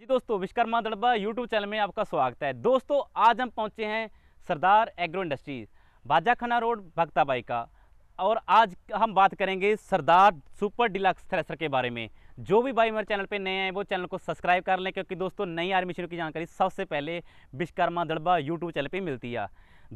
जी दोस्तों Vishwakarma Darba YouTube channel में आपका स्वागत है दोस्तों आज हम पहुंचे हैं Sardar agro industries Bajakhana road Bhagtabhai का और आज हम बात करेंगे सरदार सुपर डिलक्स थ्रेसर के बारे में जो भी भाई मेरे चैनल पे नए हैं वो चैनल को सब्सक्राइब कर लें क्योंकि दोस्तों नई आर्मी शुरू की जानकारी सबसे पहले विश्वकर्मा दड़बा यूट्यूब चैनल पर मिलती है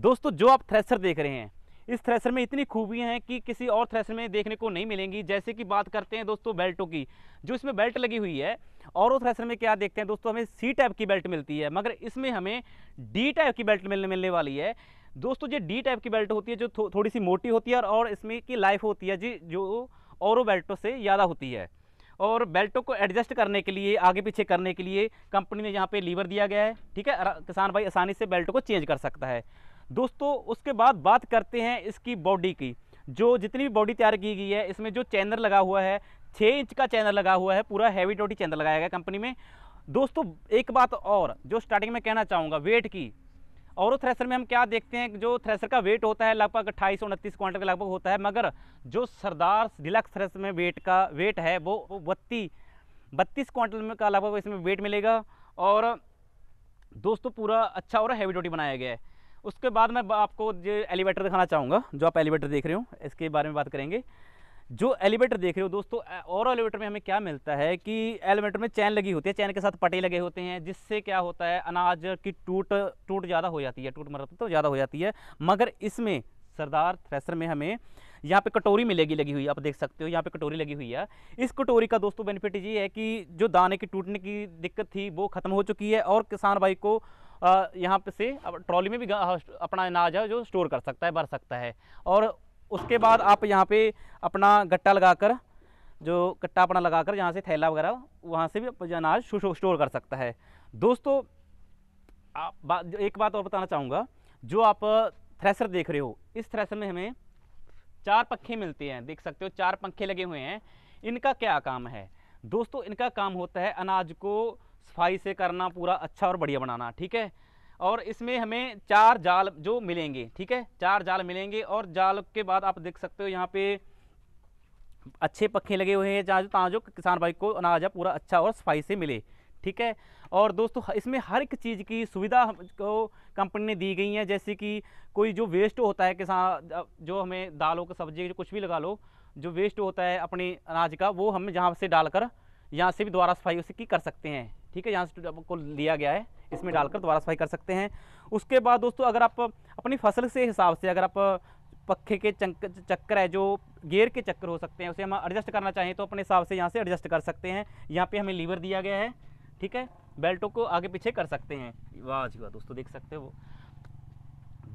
दोस्तों जो आप थ्रेसर देख रहे हैं इस थ्रेसर में इतनी खूबियाँ हैं कि किसी और थ्रेसर में देखने को नहीं मिलेंगी जैसे कि बात करते हैं दोस्तों बेल्टों की जो इसमें बेल्ट लगी हुई है और वो थ्रेसर में क्या देखते हैं दोस्तों हमें सी टाइप की बेल्ट मिलती है मगर इसमें हमें डी टाइप की बेल्ट मिलने मिलने वाली है दोस्तों ये डी टाइप की बेल्ट होती है जो थो, थोड़ी सी मोटी होती है और इसमें की लाइफ होती है जी जो और बेल्टों से ज़्यादा होती है और बेल्टों को एडजस्ट करने के लिए आगे पीछे करने के लिए कंपनी ने यहाँ पे लीवर दिया गया है ठीक है किसान भाई आसानी से बेल्ट को चेंज कर सकता है दोस्तों उसके बाद बात करते हैं इसकी बॉडी की जो जितनी भी बॉडी तैयार की गई है इसमें जो चैनल लगा हुआ है छः इंच का चैनल लगा हुआ है पूरा हैवी टोटी चैनल लगाया गया कंपनी में दोस्तों एक बात और जो स्टार्टिंग में कहना चाहूँगा वेट की और थ्रेसर में हम क्या देखते हैं जो थ्रेसर का वेट होता है लगभग अट्ठाईस उनतीस क्वांटल के लगभग होता है मगर जो सरदार डिलक्स थ्रेसर में वेट का वेट है वो बत्ती बत्तीस क्वांटल में का लगभग इसमें वेट मिलेगा और दोस्तों पूरा अच्छा और हैवी डोटी बनाया गया है उसके बाद मैं आपको जो एलिवेटर दिखाना चाहूँगा जो आप एलिवेटर देख रहे हो इसके बारे में बात करेंगे जो एलिवेटर देख रहे हो दोस्तों और एलिवेटर में हमें क्या मिलता है कि एलिवेटर में चैन लगी होती है चैन के साथ पटे लगे होते हैं जिससे क्या होता है अनाज की टूट टूट ज़्यादा हो जाती है टूट मरत मतलब तो ज़्यादा हो जाती है मगर इसमें सरदार थ्रेसर में हमें यहाँ पे कटोरी मिलेगी लगी हुई आप देख सकते हो यहाँ पे कटोरी लगी हुई है इस कटोरी का दोस्तों बेनिफिट ये है कि जो दाने की टूटने की दिक्कत थी वो ख़त्म हो चुकी है और किसान भाई को यहाँ पे से ट्रॉली में भी हाँ, अपना अनाज है जो स्टोर कर सकता है भर सकता है और उसके बाद आप यहाँ पे अपना गट्टा लगाकर जो कट्टा अपना लगाकर यहाँ से थैला वगैरह वहाँ से भी अनाज स्टोर कर सकता है दोस्तों आप बा, एक बात और बताना चाहूँगा जो आप थ्रेसर देख रहे हो इस थ्रेसर में हमें चार पंखे मिलते हैं देख सकते हो चार पंखे लगे हुए हैं इनका क्या काम है दोस्तों इनका काम होता है अनाज को सफाई से करना पूरा अच्छा और बढ़िया बनाना ठीक है और इसमें हमें चार जाल जो मिलेंगे ठीक है चार जाल मिलेंगे और जाल के बाद आप देख सकते हो यहाँ पे अच्छे पक्के लगे हुए हैं जहाँ जो जो किसान भाई को अनाज पूरा अच्छा और सफाई से मिले ठीक है और दोस्तों इसमें हर एक चीज़ की सुविधा को कंपनी ने दी गई है जैसे कि कोई जो वेस्ट होता है किसान जो हमें दालों का सब्जी कुछ भी लगा लो जो वेस्ट होता है अपने अनाज का वो हम जहाँ से डालकर यहाँ से भी दोबारा सफाई उसकी कर सकते हैं ठीक है यहाँ से को लिया गया है इसमें डालकर दोबारा सफाई कर सकते हैं उसके बाद दोस्तों अगर आप अपनी फसल से हिसाब से अगर आप पखे के चक्कर है जो गेयर के चक्कर हो सकते हैं उसे हम एडजस्ट करना चाहें तो अपने हिसाब से यहाँ से एडजस्ट कर सकते हैं यहाँ पे हमें लीवर दिया गया है ठीक है बेल्टों को आगे पीछे कर सकते हैं वाह जी वाह दोस्तों देख सकते हो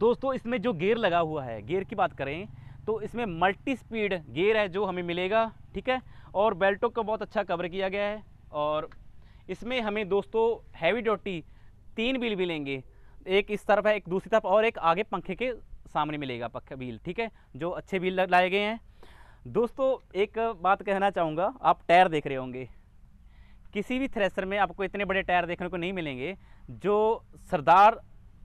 दोस्तों इसमें जो गेयर लगा हुआ है गेयर की बात करें तो इसमें मल्टी स्पीड गेयर है जो हमें मिलेगा ठीक है और बेल्टों को बहुत अच्छा कवर किया गया है और इसमें हमें दोस्तों हैवी ड्यूटी तीन भी मिलेंगे एक इस तरफ है एक दूसरी तरफ और एक आगे पंखे के सामने मिलेगा पंखे व्हील ठीक है जो अच्छे व्हील लाए गए हैं दोस्तों एक बात कहना चाहूँगा आप टायर देख रहे होंगे किसी भी थ्रेसर में आपको इतने बड़े टायर देखने को नहीं मिलेंगे जो सरदार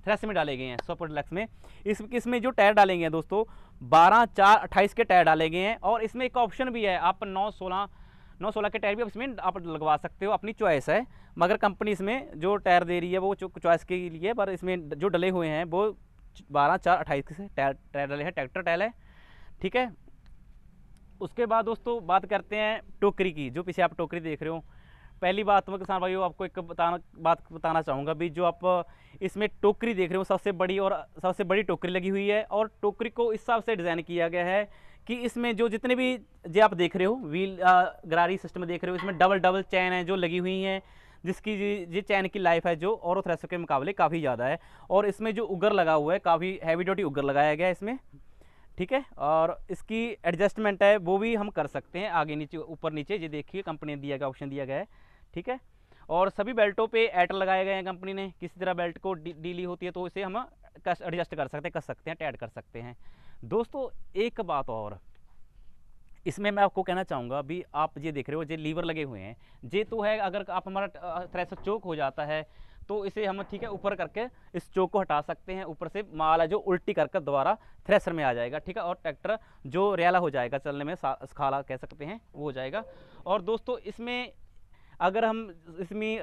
थ्रेस में डाले गए हैं सुपर डिलक्स में इस इसमें जो टायर डालेंगे हैं दोस्तों बारह चार अट्ठाईस के टायर डाले गए हैं और इसमें एक ऑप्शन भी है आप नौ सोलह नौ सोलह के टायर भी इसमें आप लगवा सकते हो अपनी चॉइस है मगर कंपनी इसमें जो टायर दे रही है वो चॉइस के लिए पर इसमें जो डले हुए हैं वो बारह चार अट्ठाईस के टायर टायर डले हैं ट्रैक्टर टायर है ठीक है उसके बाद दोस्तों बात करते हैं टोकरी की जो पीछे आप टोकरी देख रहे हो पहली बात तो मैं किसान भाइयों आपको एक बताना बात बताना चाहूँगा भी जो आप इसमें टोकरी देख रहे हो सबसे बड़ी और सबसे बड़ी टोकरी लगी हुई है और टोकरी को इस हिसाब से डिज़ाइन किया गया है कि इसमें जो जितने भी जो आप देख रहे हो व्हील गरारी सिस्टम देख रहे हो इसमें डबल डबल चैन है जो लगी हुई हैं जिसकी ये चैन की लाइफ है जो और थ्रेसर के मुकाबले काफ़ी ज़्यादा है और इसमें जो उगर लगा हुआ है काफ़ी हैवी ड्यूटी उगर लगाया गया है इसमें ठीक है और इसकी एडजस्टमेंट है वो भी हम कर सकते हैं आगे नीचे ऊपर नीचे ये देखिए कंपनी ने दिया गया ऑप्शन दिया गया है ठीक है और सभी बेल्टों पे एट लगाए गए हैं कंपनी ने किसी तरह बेल्ट को डी, डीली होती है तो इसे हम कस एडजस्ट कर सकते हैं कस सकते हैं टैड कर सकते हैं दोस्तों एक बात और इसमें मैं आपको कहना चाहूँगा भी आप ये देख रहे हो जे लीवर लगे हुए हैं जे तो है अगर आप हमारा थ्रेसर चौक हो जाता है तो इसे हम ठीक है ऊपर करके इस चौक को हटा सकते हैं ऊपर से माल है जो उल्टी कर दोबारा थ्रेसर में आ जाएगा ठीक है और ट्रैक्टर जो रियाला हो जाएगा चलने में खाला कह सकते हैं वो हो जाएगा और दोस्तों इसमें अगर हम इसमें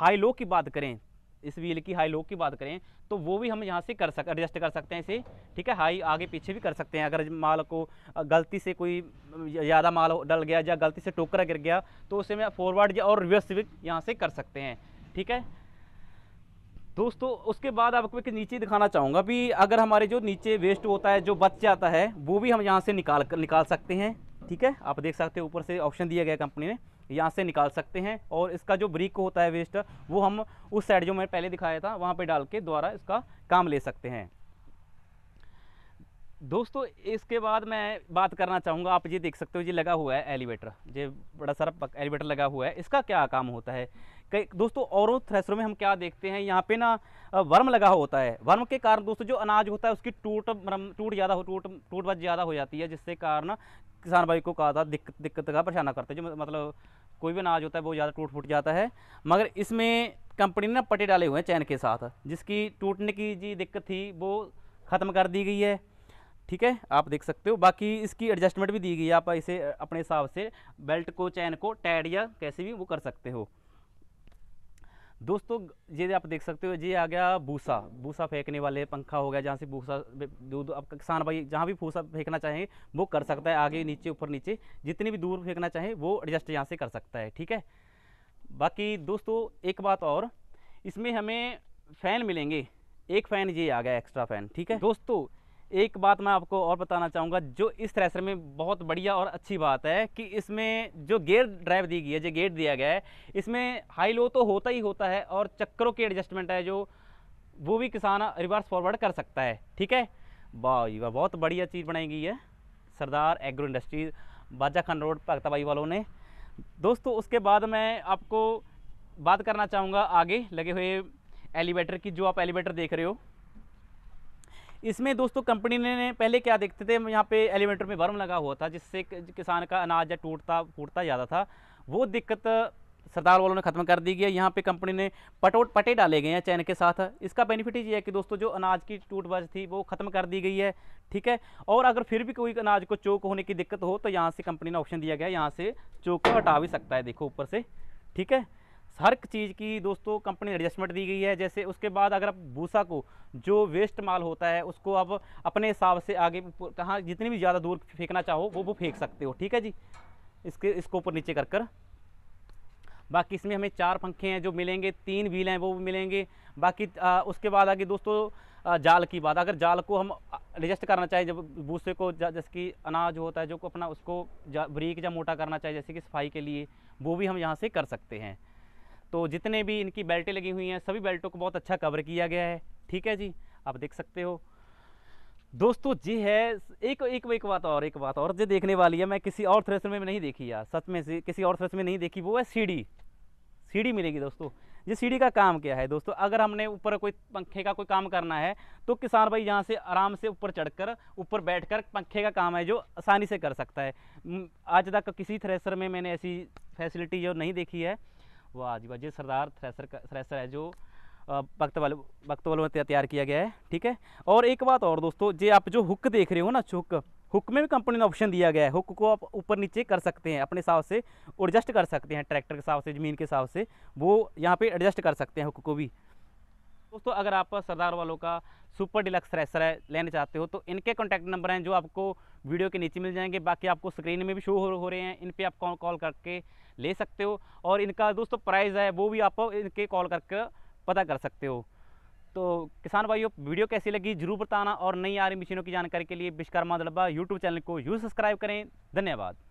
हाई लो की बात करें इस व्हील की हाई लो की बात करें तो वो भी हम यहाँ से कर सक एडजस्ट कर सकते हैं इसे ठीक है हाई आगे पीछे भी कर सकते हैं अगर माल को गलती से कोई ज़्यादा माल डल गया या गलती से टोकरा गिर गया तो उसे में फॉरवर्ड और रिवर्स भी यहाँ से कर सकते हैं ठीक है दोस्तों उसके बाद आपको एक नीचे दिखाना चाहूँगा भी अगर हमारे जो नीचे वेस्ट होता है जो बच जाता है वो भी हम यहाँ से निकाल कर निकाल सकते हैं ठीक है आप देख सकते हैं ऊपर से ऑप्शन दिया गया कंपनी ने यहाँ से निकाल सकते हैं और इसका जो ब्रिक होता है वेस्ट वो हम उस साइड जो मैंने पहले दिखाया था वहाँ पर डाल के द्वारा इसका काम ले सकते हैं दोस्तों इसके बाद मैं बात करना चाहूँगा आप ये देख सकते हो ये लगा हुआ है एलिवेटर ये बड़ा सारा एलिवेटर लगा हुआ है इसका क्या काम होता है कई दोस्तों औरों थ्रेसरों में हम क्या देखते हैं यहाँ पे ना वर्म लगा होता है वर्म के कारण दोस्तों जो अनाज होता है उसकी टूट टूट ज़्यादा हो टूट टूट बच ज़्यादा हो जाती है जिससे कारण किसान भाई को कहा था दिक्कत दिक्कत का परेशाना करते हैं जो मतलब कोई भी अनाज होता है वो ज़्यादा टूट फूट जाता है मगर इसमें कंपनी ने पटे डाले हुए हैं चैन के साथ जिसकी टूटने की जी दिक्कत थी वो ख़त्म कर दी गई है ठीक है आप देख सकते हो बाकी इसकी एडजस्टमेंट भी दी गई है आप इसे अपने हिसाब से बेल्ट को चैन को टैड या कैसे भी वो कर सकते हो दोस्तों ये आप देख सकते हो ये आ गया भूसा भूसा फेंकने वाले पंखा हो गया जहाँ से भूसा दूध अब किसान भाई जहाँ भी भूसा फेंकना चाहें वो कर सकता है आगे नीचे ऊपर नीचे जितनी भी दूर फेंकना चाहें वो एडजस्ट यहाँ से कर सकता है ठीक है बाकी दोस्तों एक बात और इसमें हमें फ़ैन मिलेंगे एक फ़ैन ये आ गया एक्स्ट्रा फ़ैन ठीक है दोस्तों एक बात मैं आपको और बताना चाहूँगा जो इस थ्रेसर में बहुत बढ़िया और अच्छी बात है कि इसमें जो गेयर ड्राइव दी गई है जो गेट दिया गया है इसमें हाई लो तो होता ही होता है और चक्करों की एडजस्टमेंट है जो वो भी किसान रिवर्स फॉरवर्ड कर सकता है ठीक है वाह बहुत बढ़िया चीज़ बनाई गई है सरदार एग्रो इंडस्ट्रीज बाजा खान रोड भगताबाई वालों ने दोस्तों उसके बाद मैं आपको बात करना चाहूँगा आगे लगे हुए एलिवेटर की जो आप एलिवेटर देख रहे हो इसमें दोस्तों कंपनी ने पहले क्या देखते थे यहाँ पे एलिवेटर में वर्म लगा हुआ था जिससे किसान का अनाज या टूटता फूटता ज़्यादा था वो दिक्कत सरदार वालों ने ख़त्म कर दी गई यहाँ पे कंपनी ने पटोट पटे डाले गए हैं चैन के साथ इसका बेनिफिट ये है कि दोस्तों जो अनाज की टूटबाज थी वो ख़त्म कर दी गई है ठीक है और अगर फिर भी कोई अनाज को चोक होने की दिक्कत हो तो यहाँ से कंपनी ने ऑप्शन दिया गया है यहाँ से चोक को हटा भी सकता है देखो ऊपर से ठीक है हर एक चीज़ की दोस्तों कंपनी एडजस्टमेंट दी गई है जैसे उसके बाद अगर आप भूसा को जो वेस्ट माल होता है उसको आप अपने हिसाब से आगे कहाँ जितनी भी ज़्यादा दूर फेंकना चाहो वो वो फेंक सकते हो ठीक है जी इसके इसको ऊपर नीचे कर कर बाकी इसमें हमें चार पंखे हैं जो मिलेंगे तीन व्हील हैं वो भी मिलेंगे बाकी आ, उसके बाद आगे दोस्तों आ, जाल की बात अगर जाल को हम एडजस्ट करना चाहिए जब भूसे को जैसे कि अनाज होता है जो को अपना उसको ब्रीक या मोटा करना चाहिए जैसे कि सफाई के लिए वो भी हम यहाँ से कर सकते हैं तो जितने भी इनकी बेल्टें लगी हुई हैं सभी बेल्टों को बहुत अच्छा कवर किया गया है ठीक है जी आप देख सकते हो दोस्तों जी है एक एक एक बात और एक बात और जो देखने वाली है मैं किसी और थ्रेसर में नहीं देखी यार सच में से किसी और थ्रेस में नहीं देखी वो है सीढ़ी सीढ़ी मिलेगी दोस्तों ये सीढ़ी का काम क्या है दोस्तों अगर हमने ऊपर कोई पंखे का कोई काम करना है तो किसान भाई यहाँ से आराम से ऊपर चढ़कर ऊपर बैठकर पंखे का काम है जो आसानी से कर सकता है आज तक किसी थ्रेसर में मैंने ऐसी फैसिलिटी जो नहीं देखी है वो वाह ये सरदार थ्रेसर का थ्रेसर है जो वक्त वाले वक्त वालों में तैयार किया गया है ठीक है और एक बात और दोस्तों जे आप जो हुक देख रहे हो ना चुक हुक में भी कंपनी ने ऑप्शन दिया गया है हुक को आप ऊपर नीचे कर सकते हैं अपने हिसाब से एडजस्ट कर सकते हैं ट्रैक्टर के हिसाब से ज़मीन के हिसाब से वो यहाँ पे एडजस्ट कर सकते हैं हुक को भी दोस्तों अगर आप सरदार वालों का सुपर डिलक्स थ्रेसर है लेना चाहते हो तो इनके कॉन्टैक्ट नंबर हैं जो आपको वीडियो के नीचे मिल जाएंगे बाकी आपको स्क्रीन में भी शो हो रहे हैं इन पर आप कॉल कॉल करके ले सकते हो और इनका दोस्तों प्राइस है वो भी आप इनके कॉल करके पता कर सकते हो तो किसान भाइयों वीडियो कैसी लगी जरूर बताना और नई आ रही मशीनों की जानकारी के लिए विश्वकर्मा दलबा यूट्यूब चैनल को यू सब्सक्राइब करें धन्यवाद